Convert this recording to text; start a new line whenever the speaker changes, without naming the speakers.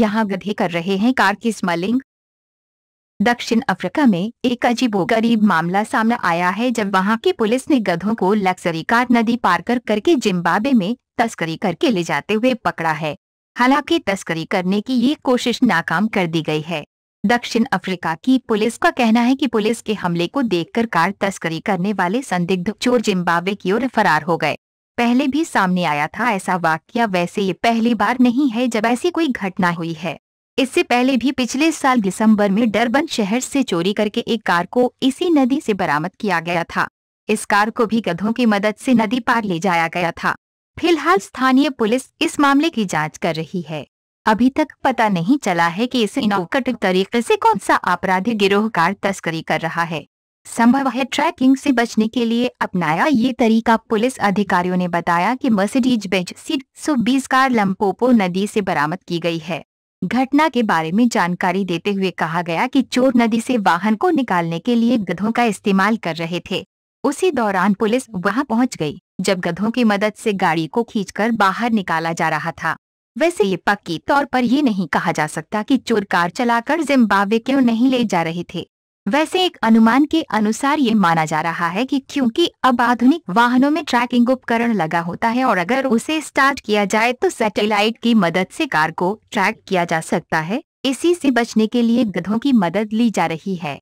यहाँ गधे कर रहे हैं कार की स्मलिंग दक्षिण अफ्रीका में एक अजीबोगरीब मामला सामने आया है जब वहां की पुलिस ने गधों को लक्सरी कार नदी पार कर करके जिम्बाब्वे में तस्करी करके ले जाते हुए पकड़ा है हालांकि तस्करी करने की ये कोशिश नाकाम कर दी गई है दक्षिण अफ्रीका की पुलिस का कहना है कि पुलिस के हमले को देखकर कार तस्करी करने वाले संदिग्ध चोर जिम्बाब्वे की ओर फरार हो गए पहले भी सामने आया था ऐसा वाक्य वैसे ये पहली बार नहीं है जब ऐसी कोई घटना हुई है इससे पहले भी पिछले साल दिसंबर में डरबन शहर से चोरी करके एक कार को इसी नदी से बरामद किया गया था इस कार को भी गधों की मदद से नदी पार ले जाया गया था फिलहाल स्थानीय पुलिस इस मामले की जांच कर रही है अभी तक पता नहीं चला है कि इस नौकट तरीके से कौन सा आपराधिक गिरोह कार तस्करी कर रहा है संभव है ट्रैकिंग से बचने के लिए अपनाया ये तरीका पुलिस अधिकारियों ने बताया कि मर्सिडीज बेंच सीट सौ बीस कार लम्पोपो नदी से बरामद की गई है घटना के बारे में जानकारी देते हुए कहा गया कि चोर नदी से वाहन को निकालने के लिए गधों का इस्तेमाल कर रहे थे उसी दौरान पुलिस वहां पहुंच गई जब गधों की मदद से गाड़ी को खींचकर बाहर निकाला जा रहा था वैसे ये पक्की तौर पर ये नहीं कहा जा सकता कि चोर कार चलाकर जिम्बाब्वे क्यों नहीं ले जा रहे थे वैसे एक अनुमान के अनुसार ये माना जा रहा है कि क्योंकि अब आधुनिक वाहनों में ट्रैकिंग उपकरण लगा होता है और अगर उसे स्टार्ट किया जाए तो सैटेलाइट की मदद से कार को ट्रैक किया जा सकता है इसी से बचने के लिए गधों की मदद ली जा रही है